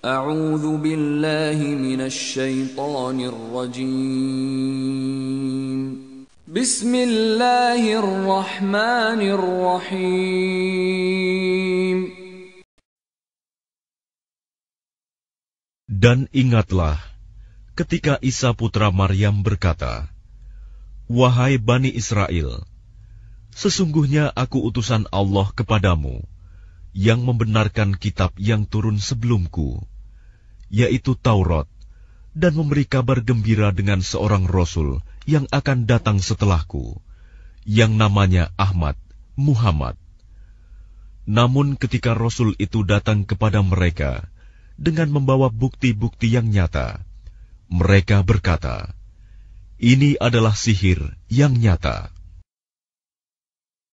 أعوذ بالله من الشيطان الرجيم بسم الله الرحمن الرحيم Dan ingatlah ketika Isa putra Maryam berkata, Wahai Bani Israel, sesungguhnya aku utusan Allah kepadamu, yang membenarkan kitab yang turun sebelumku, yaitu Taurat, dan memberi kabar gembira dengan seorang rasul yang akan datang setelahku, yang namanya Ahmad Muhammad. Namun, ketika rasul itu datang kepada mereka dengan membawa bukti-bukti yang nyata, mereka berkata, "Ini adalah sihir yang nyata."